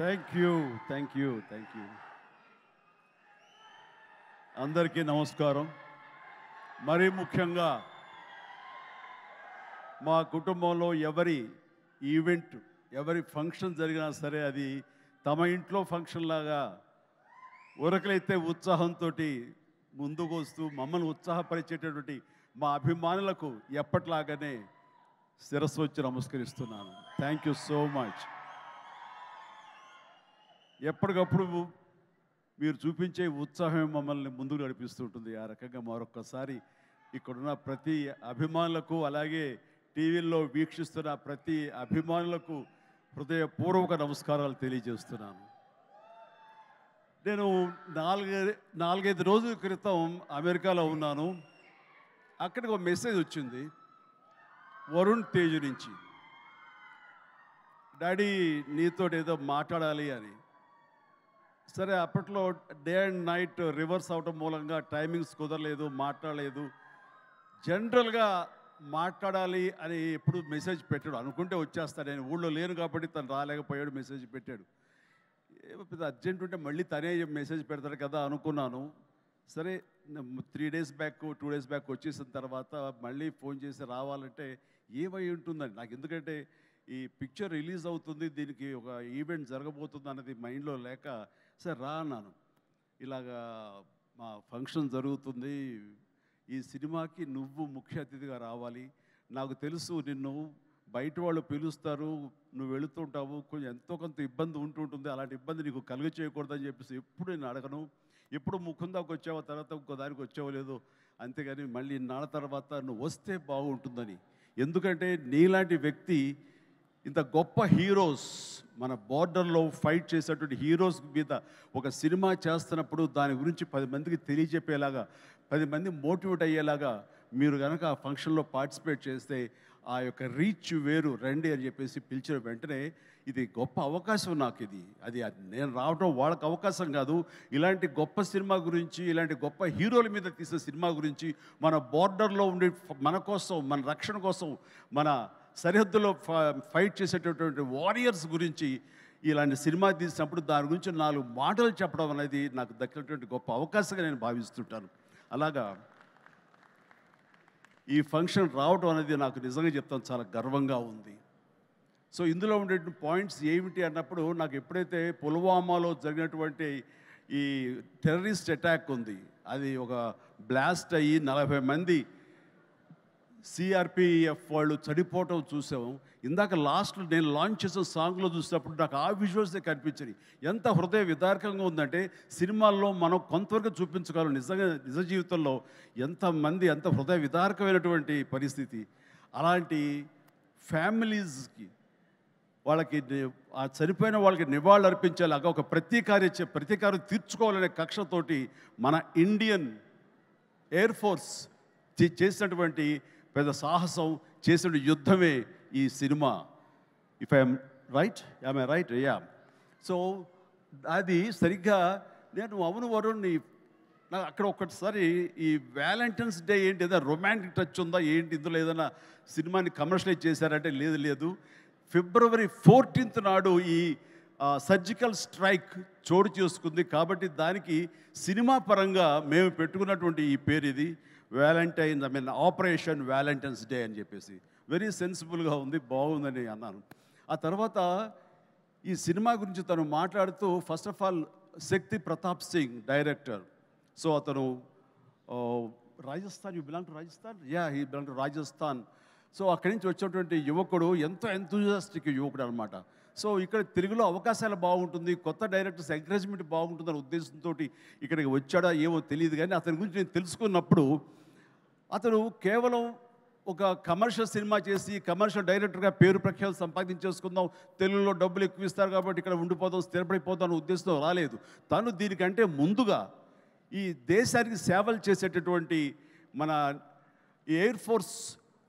thank you thank you thank you అందరికీ నమస్కారం మరీ ముఖ్యంగా మా కుటుంబంలో ఎవరి ఈవెంట్ ఎవరి ఫంక్షన్ జరిగినా సరే అది తమ ఇంట్లో ఫంక్షన్ లాగా ఉరకలైతే ఉత్సాహంతో ముందుకు వస్తూ మమ్మల్ని ఉత్సాహపరిచేటటువంటి మా అభిమానులకు ఎప్పట్లాగానే శిరస్సు వచ్చి నమస్కరిస్తున్నాను థ్యాంక్ యూ సో మచ్ ఎప్పటికప్పుడు మీరు చూపించే ఉత్సాహం మమ్మల్ని ముందుకు నడిపిస్తుంటుంది ఆ రకంగా మరొక్కసారి ఇక్కడున్న ప్రతి అభిమానులకు అలాగే టీవీల్లో వీక్షిస్తున్న ప్రతి అభిమానులకు హృదయపూర్వక నమస్కారాలు తెలియజేస్తున్నాను నేను నాలుగైదు నాలుగైదు రోజుల క్రితం అమెరికాలో ఉన్నాను అక్కడికి ఒక మెసేజ్ వచ్చింది వరుణ్ తేజ్ నుంచి డాడీ నీతో ఏదో మాట్లాడాలి అని సరే అప్పట్లో డే అండ్ నైట్ రివర్స్ అవటం మూలంగా టైమింగ్స్ కుదరలేదు మాట్లాడలేదు జనరల్గా మాట్లాడాలి అని ఎప్పుడు మెసేజ్ పెట్టాడు అనుకుంటే వచ్చేస్తాడు నేను ఊళ్ళో లేను కాబట్టి తను రాలేకపోయాడు మెసేజ్ పెట్టాడు పెద్ద అర్జెంట్ ఉంటే మళ్ళీ తనే మెసేజ్ పెడతాడు కదా అనుకున్నాను సరే three days back two days back వచ్చేసిన తర్వాత మళ్ళీ ఫోన్ చేసి రావాలంటే ఏమై ఉంటుందండి నాకు ఎందుకంటే ఈ పిక్చర్ రిలీజ్ అవుతుంది దీనికి ఒక ఈవెంట్ జరగబోతుంది అన్నది మైండ్లో లేక సరే రా అన్నాను ఇలాగా మా ఫంక్షన్ జరుగుతుంది ఈ సినిమాకి నువ్వు ముఖ్య అతిథిగా రావాలి నాకు తెలుసు నిన్ను బయట వాళ్ళు పిలుస్తారు నువ్వు వెళుతుంటావు కొంచెం ఎంతో కొంత ఇబ్బంది ఉంటుంది అలాంటి ఇబ్బంది నీకు కలుగ చేయకూడదని చెప్పేసి ఎప్పుడు నేను అడగను ఎప్పుడు ముకుందాకు వచ్చావో తర్వాత ఇంకో దానికి వచ్చావో లేదు అంతేగాని మళ్ళీ నాళ్ళ తర్వాత నువ్వు వస్తే బాగుంటుందని ఎందుకంటే నీలాంటి వ్యక్తి ఇంత గొప్ప హీరోస్ మన బార్డర్లో ఫైట్ చేసేటువంటి హీరోస్ మీద ఒక సినిమా చేస్తున్నప్పుడు దాని గురించి పది మందికి తెలియజెప్పేలాగా పది మంది మోటివేట్ అయ్యేలాగా మీరు కనుక ఆ ఫంక్షన్లో పార్టిసిపేట్ చేస్తే ఆ యొక్క రీచ్ వేరు రండి అని చెప్పేసి పిలిచిన వెంటనే ఇది గొప్ప అవకాశం నాకు ఇది అది నేను రావడం వాళ్ళకి అవకాశం కాదు ఇలాంటి గొప్ప సినిమా గురించి ఇలాంటి గొప్ప హీరోల మీద తీసిన సినిమా గురించి మన బార్డర్లో ఉండే మన కోసం మన రక్షణ కోసం మన సరిహద్దులో ఫైట్ చేసేటటువంటి వారియర్స్ గురించి ఇలాంటి సినిమా తీసినప్పుడు దాని గురించి నాలుగు మాటలు చెప్పడం అనేది నాకు దక్కినటువంటి గొప్ప అవకాశంగా నేను భావిస్తుంటాను అలాగా ఈ ఫంక్షన్ రావడం అనేది నాకు నిజంగా చెప్తాను చాలా గర్వంగా ఉంది సో ఇందులో ఉండే పాయింట్స్ ఏమిటి అన్నప్పుడు నాకు ఎప్పుడైతే పుల్వామాలో జరిగినటువంటి ఈ టెర్రరిస్ట్ అటాక్ ఉంది అది ఒక బ్లాస్ట్ అయ్యి నలభై మంది సిఆర్పిఎఫ్ వాళ్ళు చనిపోవటం చూసాము ఇందాక లాస్ట్లో నేను లాంచ్ చేసిన సాంగ్లో చూసినప్పుడు నాకు ఆ విజువల్సే కనిపించాయి ఎంత హృదయ విదారకంగా ఉందంటే సినిమాల్లో మనం కొంతవరకు చూపించగలం నిజంగా నిజ జీవితంలో ఎంతమంది ఎంత హృదయ విదారకమైనటువంటి పరిస్థితి అలాంటి ఫ్యామిలీస్కి వాళ్ళకి ఆ చనిపోయిన వాళ్ళకి నివాళులు అర్పించేలాగా ఒక ప్రతీకార ప్రతీకారం తీర్చుకోవాలనే కక్షతోటి మన ఇండియన్ ఎయిర్ ఫోర్స్ చేసినటువంటి పెద్ద సాహసం చేసిన యుద్ధమే ఈ cinema if I'm right I'm right yeah so అది సరిగ్గా నేను అవును వరుణ్ని నాకు అక్కడ ఒక్కటిసారి ఈ వ్యాలంటైన్స్ డే ఏంటి ఏదైనా రొమాంటిక్ టచ్ ఉందా ఏంటి ఇందులో ఏదైనా సినిమాని కమర్షియలైజ్ చేశారంటే లేదు లేదు ఫిబ్రవరి ఫోర్టీన్త్ నాడు ఈ సర్జికల్ స్ట్రైక్ చోటు చేసుకుంది కాబట్టి దానికి సినిమా పరంగా మేము పెట్టుకున్నటువంటి ఈ పేరు ఇది Valentine's I mean operation Valentine's Day అని చెప్పేసి వెరీ సెన్సిబుల్గా ఉంది బాగుందని అన్నాను ఆ తర్వాత ఈ సినిమా గురించి తను మాట్లాడుతూ first of all Shakti Pratap Singh director so అతను Rajasthan you belong to Rajasthan yeah he belong to Rajasthan so అక్కడి నుంచి వచ్చినటువంటి యువకుడు ఎంతో ఎంతూజియాస్టిక్ యువకుడు అనమాట సో ఇక్కడ తెలుగులో అవకాశాలు బాగుంటుంది కొత్త డైరెక్టర్స్ ఎంకరేజ్మెంట్ బాగుంటుంది అనే ఉద్దేశంతో ఇక్కడికి వచ్చాడా ఏమో తెలియదు కానీ అతని గురించి నేను తెలుసుకున్నప్పుడు అతను కేవలం ఒక కమర్షియల్ సినిమా చేసి కమర్షియల్ డైరెక్టర్గా పేరు ప్రఖ్యాతి సంపాదించేసుకుందాం తెలుగులో డబ్బులు ఎక్కువ ఇస్తారు కాబట్టి ఇక్కడ ఉండిపోదాం స్థిరపడిపోదాం అనే ఉద్దేశంతో రాలేదు తను దీనికంటే ముందుగా ఈ దేశానికి సేవలు చేసేటటువంటి మన ఎయిర్ ఫోర్స్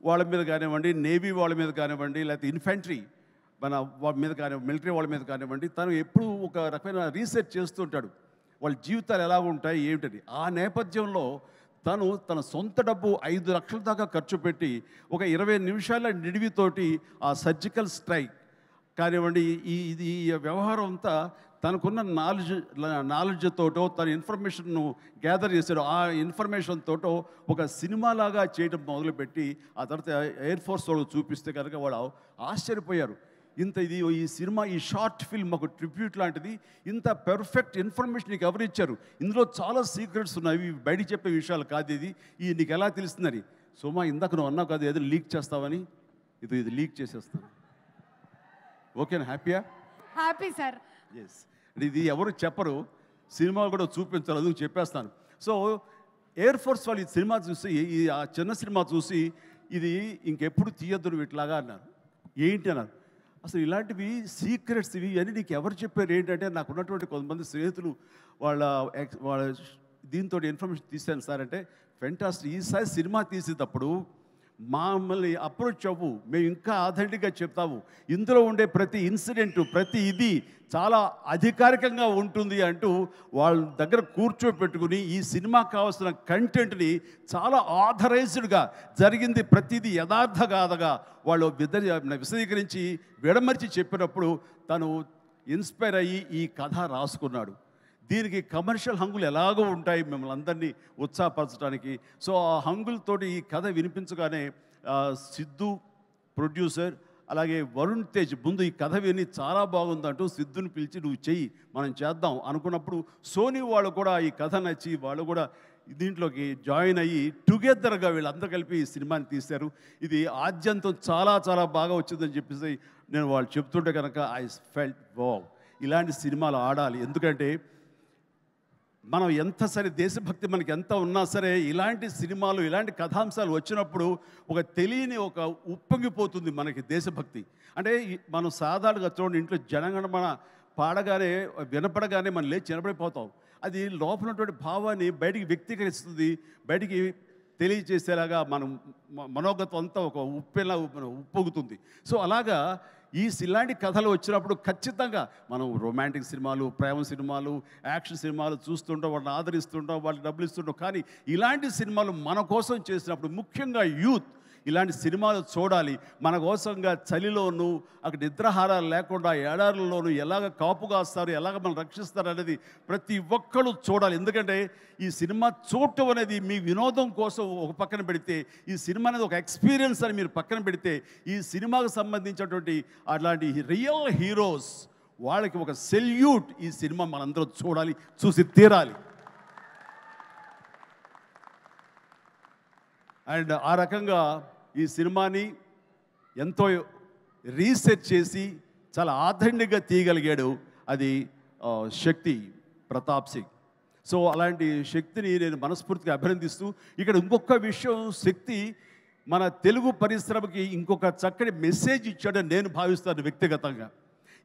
వాళ్ళ మీద కానివ్వండి నేవీ వాళ్ళ మీద కానివ్వండి లేకపోతే ఇన్ఫెంట్రీ మన వాళ్ళ మీద కానివ్వండి మిలిటరీ వాళ్ళ మీద కానివ్వండి తను ఎప్పుడు ఒక రకమైన రీసెర్చ్ చేస్తూ ఉంటాడు వాళ్ళ జీవితాలు ఎలా ఉంటాయి ఏమిటని ఆ నేపథ్యంలో తను తన సొంత డబ్బు ఐదు లక్షల దాకా ఖర్చు పెట్టి ఒక ఇరవై నిమిషాల నిడివితోటి ఆ సర్జికల్ స్ట్రైక్ కానివ్వండి ఈ ఇది ఈ వ్యవహారం అంతా తనకున్న నాలెడ్జ్ నాలెడ్జ్ తోటో తన ఇన్ఫర్మేషన్ను గ్యాదర్ చేశాడు ఆ ఇన్ఫర్మేషన్ తోటో ఒక సినిమాలాగా చేయడం మొదలుపెట్టి ఆ తర్వాత ఎయిర్ ఫోర్స్ వాళ్ళు చూపిస్తే కనుక వాళ్ళు ఆశ్చర్యపోయారు ఇంత ఇది ఈ సినిమా ఈ షార్ట్ ఫిల్మ్ ఒక ట్రిబ్యూట్ లాంటిది ఇంత పెర్ఫెక్ట్ ఇన్ఫర్మేషన్ నీకు ఎవరు ఇచ్చారు ఇందులో చాలా సీక్రెట్స్ ఉన్నాయి బయట చెప్పే విషయాలు కాదు ఇది ఈ నీకు ఎలా తెలుస్తుందని సుమా ఇందాక నువ్వు అన్నావు కాదు ఏదో లీక్ చేస్తావని ఇది ఇది లీక్ చేసేస్తాను ఓకేనా హ్యాపీయా హ్యాపీ సార్ ఎస్ ఇది ఎవరు చెప్పరు సినిమా కూడా చూపించాలి అది చెప్పేస్తాను సో ఎయిర్ ఫోర్స్ వాళ్ళు ఈ సినిమా చూసి ఈ ఆ చిన్న సినిమా చూసి ఇది ఇంకెప్పుడు తీయద్దు ఇట్లాగా అన్నారు ఏంటి అన్నారు అసలు ఇలాంటివి సీక్రెట్స్ ఇవి అని నీకు ఎవరు చెప్పారు ఏంటంటే నాకు ఉన్నటువంటి కొంతమంది స్నేహితులు వాళ్ళ వాళ్ళ దీంతో ఇన్ఫర్మేషన్ తీసాను సార్ అంటే ఫెంటాస్ట్ ఈసారి సినిమా తీసేటప్పుడు మమ్మల్ని అప్రోచ్ అవ్వు మేము ఇంకా అథెంటిక్గా చెప్తాము ఇందులో ఉండే ప్రతి ఇన్సిడెంట్ ప్రతి ఇది చాలా అధికారికంగా ఉంటుంది అంటూ వాళ్ళ దగ్గర కూర్చోపెట్టుకుని ఈ సినిమా కావాల్సిన కంటెంట్ని చాలా ఆథరైజ్డ్గా జరిగింది ప్రతిదీ యథార్థ కాదగా వాళ్ళు విశదీకరించి విడమర్చి చెప్పినప్పుడు తను ఇన్స్పైర్ అయ్యి ఈ కథ రాసుకున్నాడు దీనికి కమర్షియల్ హంగులు ఎలాగో ఉంటాయి మిమ్మల్ని అందరినీ ఉత్సాహపరచడానికి సో ఆ హంగులతోటి ఈ కథ వినిపించగానే సిద్ధు ప్రొడ్యూసర్ అలాగే వరుణ్ తేజ్ ముందు ఈ కథ విని చాలా బాగుందంటూ సిద్ధుని పిలిచి నువ్వు చెయ్యి మనం చేద్దాం అనుకున్నప్పుడు సోనీ వాళ్ళు కూడా ఈ కథ నచ్చి వాళ్ళు కూడా దీంట్లోకి జాయిన్ అయ్యి టుగెదర్గా వీళ్ళందరూ కలిపి ఈ సినిమాని తీశారు ఇది ఆద్యంతం చాలా చాలా బాగా వచ్చిందని చెప్పేసి నేను వాళ్ళు చెప్తుంటే కనుక ఐ ఫెల్ట్ వావ్ ఇలాంటి సినిమాలు ఆడాలి ఎందుకంటే మనం ఎంత సరే దేశభక్తి మనకి ఎంత ఉన్నా సరే ఇలాంటి సినిమాలు ఇలాంటి కథాంశాలు వచ్చినప్పుడు ఒక తెలియని ఒక ఉప్పొంగిపోతుంది మనకి దేశభక్తి అంటే మనం సాధారణంగా చూడండి ఇంట్లో జనగణమన పాడగానే వినపడగానే మనం లేచి వినపడిపోతాం అది లోపల ఉన్నటువంటి భావాన్ని బయటికి వ్యక్తీకరిస్తుంది బయటికి తెలియజేసేలాగా మనం మనోగతం అంతా ఒక ఉప్పెలా ఉప్పొంగుతుంది సో అలాగా ఈ ఇలాంటి కథలు వచ్చినప్పుడు ఖచ్చితంగా మనం రొమాంటిక్ సినిమాలు ప్రేమ సినిమాలు యాక్షన్ సినిమాలు చూస్తుంటాం వాళ్ళని ఆదరిస్తుంటాం వాళ్ళు డబ్బులు ఇస్తుంటాం కానీ ఇలాంటి సినిమాలు మన కోసం చేసినప్పుడు ముఖ్యంగా యూత్ ఇలాంటి సినిమాలు చూడాలి మన కోసంగా చలిలోను అక్కడ నిద్రాహారాలు లేకుండా ఎడారుల్లోనూ ఎలాగ కాపు కాస్తారు ఎలాగ మనం రక్షిస్తారు అనేది ప్రతి ఒక్కరు చూడాలి ఎందుకంటే ఈ సినిమా చూడటం అనేది మీ వినోదం కోసం ఒక పక్కన పెడితే ఈ సినిమా అనేది ఒక ఎక్స్పీరియన్స్ అని మీరు పక్కన పెడితే ఈ సినిమాకు సంబంధించినటువంటి అలాంటి రియల్ హీరోస్ వాళ్ళకి ఒక సెల్యూట్ ఈ సినిమా మనందరూ చూడాలి చూసి తీరాలి అండ్ ఆ రకంగా ఈ సినిమాని ఎంతో రీసెర్చ్ చేసి చాలా ఆథెంటిక్గా తీయగలిగాడు అది శక్తి ప్రతాప్ సింగ్ సో అలాంటి శక్తిని నేను మనస్ఫూర్తిగా అభినందిస్తూ ఇక్కడ ఇంకొక విషయం శక్తి మన తెలుగు పరిశ్రమకి ఇంకొక చక్కటి మెసేజ్ ఇచ్చాడని నేను భావిస్తాను వ్యక్తిగతంగా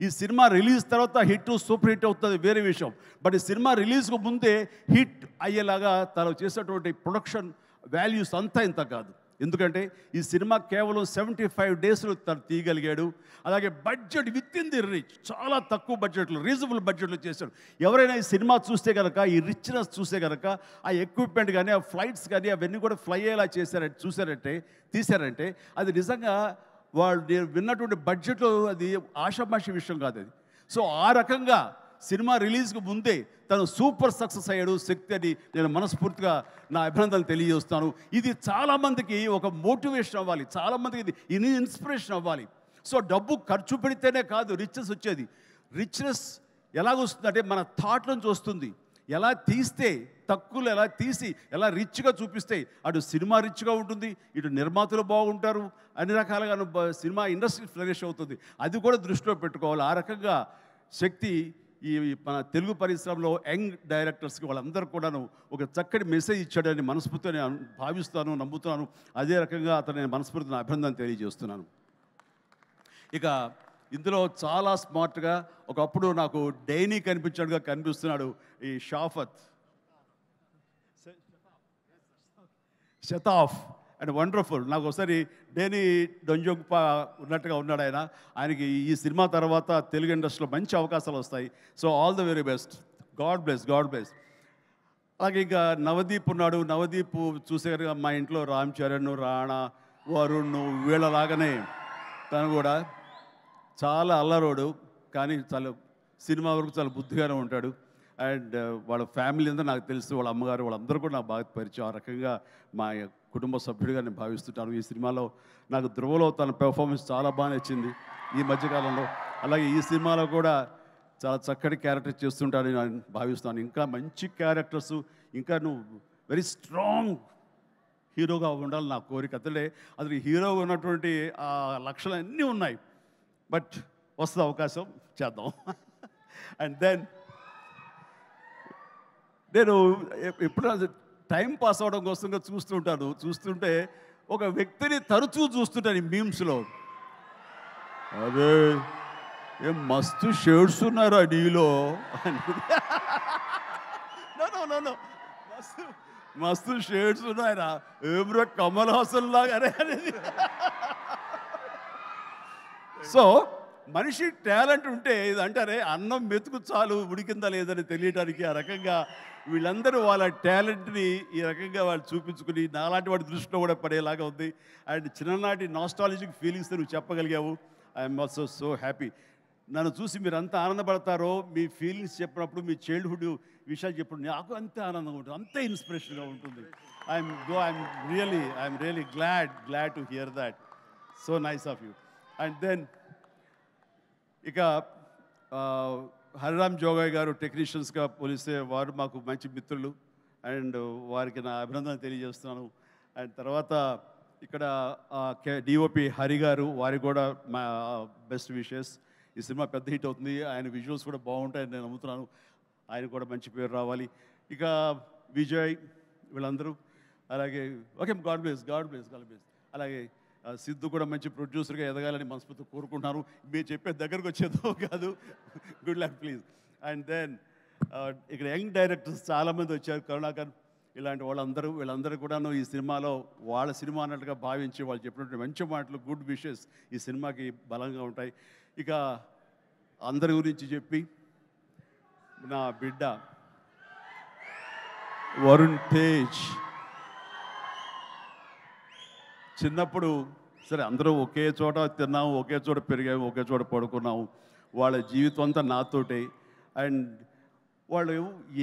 ఈ సినిమా రిలీజ్ తర్వాత హిట్ సూపర్ హిట్ అవుతుంది వేరే విషయం బట్ ఈ సినిమా రిలీజ్కు ముందే హిట్ అయ్యేలాగా తను చేసినటువంటి ప్రొడక్షన్ వాల్యూస్ అంతా ఇంత కాదు ఎందుకంటే ఈ సినిమా కేవలం సెవెంటీ ఫైవ్ డేస్లో తను తీయగలిగాడు అలాగే budget within the reach చాలా తక్కువ బడ్జెట్లో రీజనబుల్ బడ్జెట్లో చేశాడు ఎవరైనా ఈ సినిమా చూస్తే కనుక ఈ రిచ్నెస్ చూస్తే కనుక ఆ ఎక్విప్మెంట్ కానీ ఆ ఫ్లైట్స్ కానీ అవన్నీ కూడా ఫ్లై అయ్యేలా చేశారంటే చూశారంటే తీశారంటే అది నిజంగా వాళ్ళు నేను విన్నటువంటి బడ్జెట్లో అది ఆషామాషి విషయం కాదు అది సో ఆ రకంగా సినిమా రిలీజ్కి ముందే తను సూపర్ సక్సెస్ అయ్యాడు శక్తి అని నేను మనస్ఫూర్తిగా నా అభినందనలు తెలియజేస్తాను ఇది చాలామందికి ఒక మోటివేషన్ అవ్వాలి చాలామందికి ఇది ఇన్స్పిరేషన్ అవ్వాలి సో డబ్బు ఖర్చు పెడితేనే కాదు రిచ్నెస్ వచ్చేది రిచ్నెస్ అంటే మన థాట్ నుంచి వస్తుంది ఎలా తీస్తే తక్కువలు ఎలా తీసి ఎలా రిచ్గా చూపిస్తే అటు సినిమా రిచ్గా ఉంటుంది ఇటు నిర్మాతలు బాగుంటారు అన్ని రకాలుగా సినిమా ఇండస్ట్రీ ఫ్లరిష్ అవుతుంది అది కూడా దృష్టిలో పెట్టుకోవాలి ఆ రకంగా శక్తి ఈ మన తెలుగు పరిశ్రమలో యంగ్ డైరెక్టర్స్కి వాళ్ళందరూ కూడాను ఒక చక్కటి మెసేజ్ ఇచ్చాడని మనస్ఫూర్తిని భావిస్తాను నమ్ముతున్నాను అదే రకంగా అతను నేను మనస్ఫూర్తిని అభినందన తెలియజేస్తున్నాను ఇక ఇందులో చాలా స్మార్ట్గా ఒకప్పుడు నాకు డైనీ కనిపించాడుగా కనిపిస్తున్నాడు ఈ షాఫత్ షతాఫ్ అండ్ వండర్ఫుల్ నాకు ఒకసారి డేని డొంజోగ్పా ఉన్నట్టుగా ఉన్నాడు ఆయన ఆయనకి ఈ సినిమా తర్వాత తెలుగు ఇండస్ట్రీలో మంచి అవకాశాలు వస్తాయి so all the very best God bless God bless అలాగే ఇంకా నవదీప్ ఉన్నాడు నవదీప్ చూసేగారు మా ఇంట్లో రామ్ చరణ్ రాణా వరుణ్ వీళ్ళలాగానే తను కూడా చాలా అల్లరోడు కానీ చాలా సినిమా వరకు చాలా బుద్ధిగానే ఉంటాడు అండ్ వాళ్ళ ఫ్యామిలీ అంతా నాకు తెలుసు వాళ్ళ అమ్మగారు వాళ్ళందరూ కూడా నాకు బాగా పరిచయం ఆ రకంగా మా కుటుంబ సభ్యుడిగా నేను భావిస్తుంటాను ఈ సినిమాలో నాకు ధ్రువలో తన పెర్ఫార్మెన్స్ చాలా బాగా నచ్చింది ఈ మధ్యకాలంలో అలాగే ఈ సినిమాలో కూడా చాలా చక్కటి క్యారెక్టర్ చేస్తుంటాను నేను భావిస్తున్నాను ఇంకా మంచి క్యారెక్టర్స్ ఇంకా నువ్వు వెరీ స్ట్రాంగ్ హీరోగా ఉండాలి నా కోరిక అతడే అతను హీరోగా ఉన్నటువంటి ఆ లక్షణాలు అన్నీ ఉన్నాయి బట్ వస్తుంది అవకాశం చేద్దాం అండ్ దెన్ నేను ఎప్పుడు టైం పాస్ అవడం కోసం చూస్తుంటాను చూస్తుంటే ఒక వ్యక్తిని తరచూ చూస్తుంటాను ఈ మీమ్స్లో అదే ఏం మస్తు షేడ్స్ ఉన్నారా నీలో మస్తు మస్తు షేడ్స్ ఉన్నాయరా ఏమ్రా కమల్ హాసన్ లాగా అనేది సో మనిషి టాలెంట్ ఉంటే ఇది అంటారే అన్నం మెతుకు చాలు ఉడికిందా లేదని తెలియడానికి ఆ రకంగా వీళ్ళందరూ వాళ్ళ టాలెంట్ని ఈ రకంగా వాళ్ళు చూపించుకుని నాలాంటి వాడి దృష్టిలో కూడా పడేలాగా ఉంది అండ్ చిన్ననాటి నాస్టాలజిక్ ఫీలింగ్స్ నువ్వు చెప్పగలిగావు ఐఎమ్ ఆల్సో సో హ్యాపీ నన్ను చూసి మీరు అంత ఆనందపడతారో మీ ఫీలింగ్స్ చెప్పినప్పుడు మీ చైల్డ్హుడ్ విషయాలు చెప్పినప్పుడు నాకు అంతే ఆనందంగా ఉంటుంది అంతే ఇన్స్పిరేషన్గా ఉంటుంది I'm go I'm really I'm really glad glad to hear that so nice of you and then ఇక హరిరామ్ జోగాయ్ గారు టెక్నీషియన్స్గా పోలిస్తే వారు మాకు మంచి మిత్రులు అండ్ వారికి నా అభినందన తెలియజేస్తున్నాను అండ్ తర్వాత ఇక్కడ డిఓపి హరి గారు వారికి కూడా మా బెస్ట్ విషెస్ ఈ సినిమా పెద్ద హిట్ అవుతుంది ఆయన విజువల్స్ కూడా బాగుంటాయని నేను నమ్ముతున్నాను ఆయన కూడా మంచి పేరు రావాలి ఇక విజయ్ వీళ్ళందరూ అలాగే okay God bless God bless God bless అలాగే సిద్ధు కూడా మంచి ప్రొడ్యూసర్గా ఎదగాలని మనస్ఫూర్తి కోరుకుంటున్నారు మీరు చెప్పే దగ్గరకు వచ్చేదో కాదు good luck please and then ఇక్కడ యంగ్ డైరెక్టర్స్ చాలామంది వచ్చారు కరుణాకర్ ఇలాంటి వాళ్ళందరూ వీళ్ళందరూ కూడాను ఈ సినిమాలో వాళ్ళ సినిమా అన్నట్టుగా భావించి వాళ్ళు చెప్పినట్టు మంచి మాటలు గుడ్ విషెస్ ఈ సినిమాకి బలంగా ఉంటాయి ఇక అందరి గురించి చెప్పి నా బిడ్డ వరుణ్ తేజ్ చిన్నప్పుడు సరే అందరూ ఒకే చోట తిన్నాము ఒకే చోట పెరిగాము ఒకే చోట పడుకున్నాము వాళ్ళ జీవితం అంతా నాతోటే అండ్ వాళ్ళు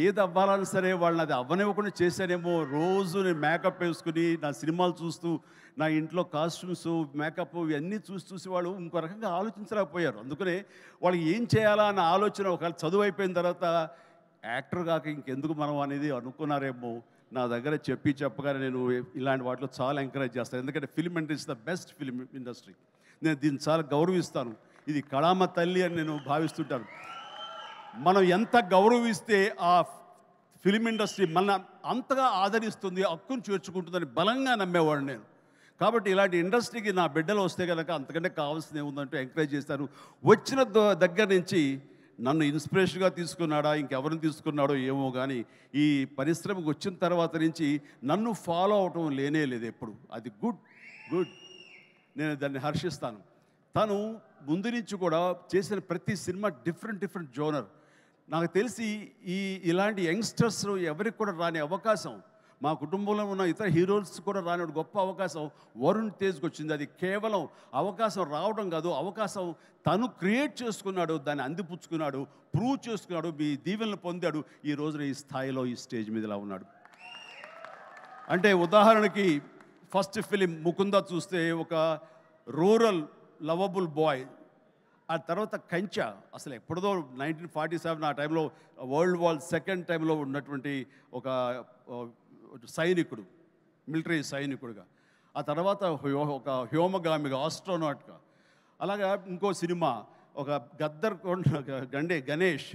ఏది అవ్వాలని సరే వాళ్ళని అది అవ్వనివ్వకుండా చేశారేమో రోజు నేను మేకప్ వేసుకుని నా సినిమాలు చూస్తూ నా ఇంట్లో కాస్ట్యూమ్స్ మేకప్ ఇవన్నీ చూసి చూసి వాళ్ళు ఇంకో రకంగా ఆలోచించలేకపోయారు అందుకనే వాళ్ళకి ఏం చేయాలా అన్న ఆలోచన ఒకవేళ చదువు అయిపోయిన తర్వాత యాక్టర్ కాక ఇంకెందుకు మనం అనేది అనుకున్నారేమో నా దగ్గర చెప్పి చెప్పగానే నేను ఇలాంటి వాటిలో చాలా ఎంకరేజ్ చేస్తాను ఎందుకంటే film industry the best film industry నేను దీన్ని చాలా గౌరవిస్తాను ఇది కళామ తల్లి అని నేను భావిస్తుంటాను మనం ఎంత గౌరవిస్తే ఆ ఫిలిం ఇండస్ట్రీ మన అంతగా ఆదరిస్తుంది హక్కును చేర్చుకుంటుందని బలంగా నమ్మేవాడు నేను కాబట్టి ఇలాంటి ఇండస్ట్రీకి నా బిడ్డలు వస్తే కనుక అంతకంటే కావాల్సింది ఏముందంటూ ఎంకరేజ్ చేస్తాను వచ్చిన దగ్గర నుంచి నన్ను ఇన్స్పిరేషన్గా తీసుకున్నాడా ఇంకెవరిని తీసుకున్నాడో ఏమో కానీ ఈ పరిశ్రమకు వచ్చిన తర్వాత నుంచి నన్ను ఫాలో అవటం లేనే లేదు ఎప్పుడు అది గుడ్ గుడ్ నేను దాన్ని హర్షిస్తాను తను ముందు నుంచి కూడా చేసిన ప్రతి సినిమా డిఫరెంట్ డిఫరెంట్ జోనర్ నాకు తెలిసి ఈ ఇలాంటి యంగ్స్టర్స్ ఎవరికి కూడా రాని అవకాశం మా కుటుంబంలో ఉన్న ఇతర హీరోస్ కూడా రాని గొప్ప అవకాశం వరుణ్ తేజ్కి వచ్చింది అది కేవలం అవకాశం రావడం కాదు అవకాశం తను క్రియేట్ చేసుకున్నాడు దాన్ని అందిపుచ్చుకున్నాడు ప్రూవ్ చేసుకున్నాడు మీ దీవెనలు పొందాడు ఈ రోజున ఈ స్థాయిలో ఈ స్టేజ్ మీదలా ఉన్నాడు అంటే ఉదాహరణకి ఫస్ట్ ఫిలిం ముకుంద చూస్తే ఒక రూరల్ లవబుల్ బాయ్ ఆ తర్వాత కంచ అసలు ఎప్పుడుదో నైన్టీన్ ఫార్టీ సెవెన్ ఆ టైంలో వరల్డ్ వాల్ సెకండ్ టైంలో ఉన్నటువంటి ఒక సైనికుడు మిలిటరీ సైనికుడుగా ఆ తర్వాత ఒక హ్యోమగామిగా ఆస్ట్రోనాట్గా అలాగా ఇంకో సినిమా ఒక గద్దర్ గండే గణేష్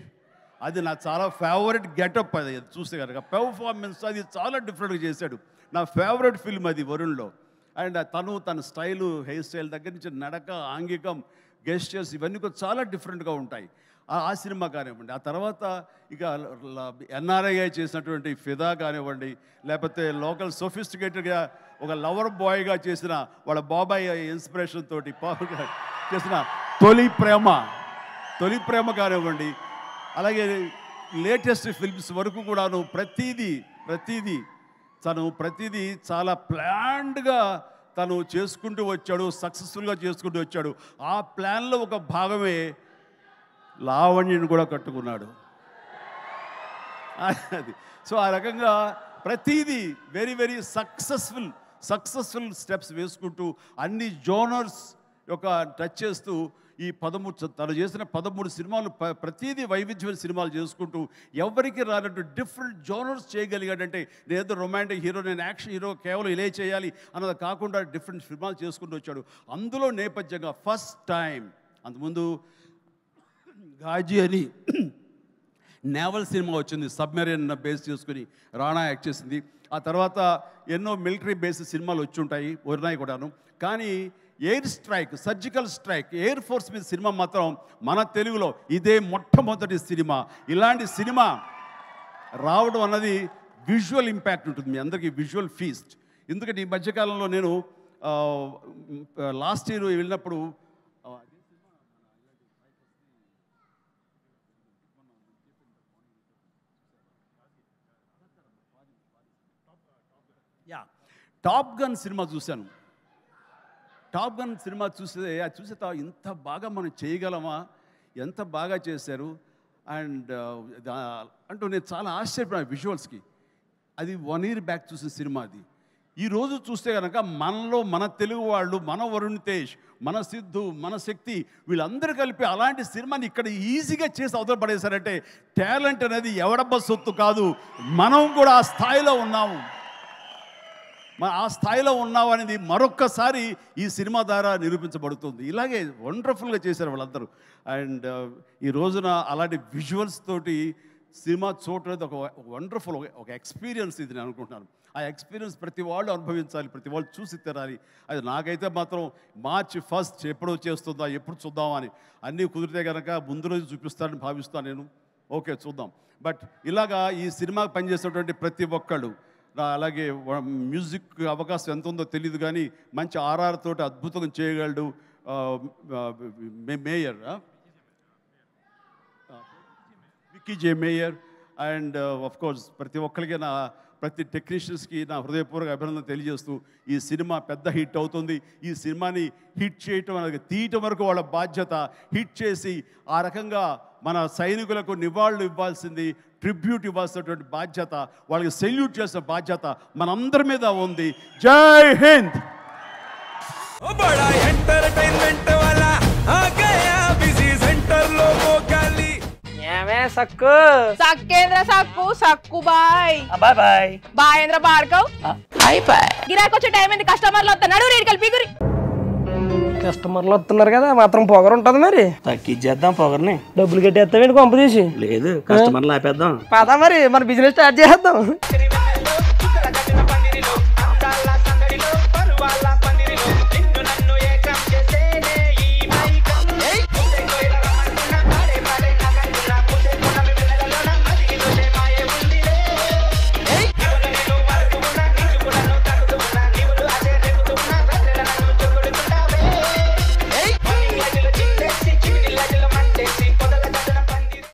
అది నా చాలా ఫేవరెట్ గెటప్ అది చూస్తే కనుక పెర్ఫార్మెన్స్ అది చాలా డిఫరెంట్గా చేశాడు నా ఫేవరెట్ ఫిల్మ్ అది వరుణ్లో అండ్ తను తన స్టైలు హెయిర్ స్టైల్ దగ్గర నుంచి నడక ఆంగికం గెస్టర్స్ ఇవన్నీ కూడా చాలా డిఫరెంట్గా ఉంటాయి ఆ సినిమా కానివ్వండి ఆ తర్వాత ఇక ఎన్ఆర్ఐ చేసినటువంటి ఫిదా కానివ్వండి లేకపోతే లోకల్ సొఫిస్టికేటెడ్గా ఒక లవర్ బాయ్గా చేసిన వాళ్ళ బాబాయ్ ఇన్స్పిరేషన్ తోటి చేసిన తొలి ప్రేమ తొలి ప్రేమ కానివ్వండి అలాగే లేటెస్ట్ ఫిల్మ్స్ వరకు కూడాను ప్రతీదీ ప్రతీదీ తను ప్రతిదీ చాలా ప్లాండ్గా తను చేసుకుంటూ వచ్చాడు సక్సెస్ఫుల్గా చేసుకుంటూ వచ్చాడు ఆ ప్లాన్లో ఒక భాగమే లావణ్యను కూడా కట్టుకున్నాడు అది సో ఆ రకంగా ప్రతీది very very successful successful steps వేసుకుంటూ అన్ని జోనర్స్ యొక్క టచ్ చేస్తూ ఈ పదమూడు తను చేసిన పదమూడు సినిమాలు ప్రతిదీ వైవిధ్యమైన సినిమాలు చేసుకుంటూ ఎవరికి రానట్టు డిఫరెంట్ జోనర్స్ చేయగలిగాడంటే నేను రొమాంటిక్ హీరో నేను యాక్షన్ హీరో కేవలం ఇలే చేయాలి అన్నది కాకుండా డిఫరెంట్ సినిమాలు చేసుకుంటూ వచ్చాడు అందులో నేపథ్యంగా ఫస్ట్ టైం అంతకుముందు గాజీ అని నేవల్ సినిమా వచ్చింది సబ్మెరీన్ బేస్ చేసుకుని రాణా యాక్ట్ చేసింది ఆ తర్వాత ఎన్నో మిలిటరీ బేస్డ్ సినిమాలు వచ్చి ఉంటాయి ఒరినాయి కూడాను కానీ air strike surgical strike air force మీద సినిమా మాత్రం మన తెలుగులో ఇదే మొట్టమొదటి సినిమా ఇలాంటి సినిమా రావడం అన్నది విజువల్ ఇంపాక్ట్ ఉంటుంది మీ అందరికీ విజువల్ ఫీస్ట్ ఎందుకంటే ఈ మధ్యకాలంలో నేను లాస్ట్ ఇయర్ వెళ్ళినప్పుడు యా టాప్ గన్ సినిమా చూశాను టాప్ గన్ సినిమా చూసే అది చూసే ఇంత బాగా మనం చేయగలమా ఎంత బాగా చేశారు అండ్ అంటూ నేను చాలా ఆశ్చర్యపోయాను విజువల్స్కి అది వన్ ఇయర్ బ్యాక్ చూసిన సినిమా అది ఈరోజు చూస్తే కనుక మనలో మన తెలుగు వాళ్ళు మన వరుణ్ తేజ్ మన సిద్ధు మన శక్తి వీళ్ళందరూ కలిపి అలాంటి సినిమాని ఇక్కడ ఈజీగా చేసి అవతల పడేశారంటే టాలెంట్ అనేది ఎవడబ్బ సొత్తు కాదు మనం కూడా ఆ స్థాయిలో ఉన్నాము మన ఆ స్థాయిలో ఉన్నావు అనేది మరొక్కసారి ఈ సినిమా ద్వారా నిరూపించబడుతుంది ఇలాగే వండర్ఫుల్గా చేశారు వాళ్ళందరూ అండ్ ఈ రోజున అలాంటి విజువల్స్ తోటి సినిమా అనేది ఒక వండర్ఫుల్ ఒక ఎక్స్పీరియన్స్ ఇది నేను అనుకుంటున్నాను ఆ ఎక్స్పీరియన్స్ ప్రతి వాళ్ళు అనుభవించాలి ప్రతి వాళ్ళు చూసి తెరాలి అది నాకైతే మాత్రం మార్చి ఫస్ట్ ఎప్పుడు వచ్చేస్తుందా ఎప్పుడు చూద్దామని అన్నీ కుదిరితే కనుక ముందు రోజు చూపిస్తానని భావిస్తాను నేను ఓకే చూద్దాం బట్ ఇలాగా ఈ సినిమాకి పనిచేసినటువంటి ప్రతి ఒక్కళ్ళు అలాగే మ్యూజిక్ అవకాశం ఎంత ఉందో తెలియదు కానీ మంచి ఆర్ఆర్ తోటి అద్భుతం చేయగలడు మేయర్ విక్కీ జే మేయర్ అండ్ కోర్స్ ప్రతి ఒక్కరికి నా ప్రతి టెక్నీషియన్స్కి నా హృదయపూర్వక అభినందన తెలియజేస్తూ ఈ సినిమా పెద్ద హిట్ అవుతుంది ఈ సినిమాని హిట్ చేయటం అనేది తీయటం వరకు వాళ్ళ బాధ్యత హిట్ చేసి ఆ రకంగా మన సైనికులకు నివాళులు ఇవ్వాల్సింది ట్రిబ్యూట్ ఇవ్వాల్సినటువంటి బాధ్యత వాళ్ళకి సెల్యూట్ చేసే బాధ్యత మనందరి మీద ఉంది జై హింద్ ఎంటర్టైన్మెంట్ సక్కు సక్కేంద్ర సక్కు సక్కు బాయ్ బాయ్ బాయ్ బాయ్ ఏంద్ర బాడకవ్ బాయ్ బాయ్ గిరాకొచ్చే టైం ఏంది కస్టమర్లు వస్తున్నాడు కలిపి పీగురి కస్టమర్లు వస్తున్నారు కదా మాత్రం పొగరు ఉంటది మరి తగ్గించేద్దాం పొగర్ని డబ్బులు కట్టేస్తావేంటి కొంప తీసి లేదు కస్టమర్లు ఆపేద్దాం పదా మరి మన బిజినెస్ స్టార్ట్ చేసేద్దాం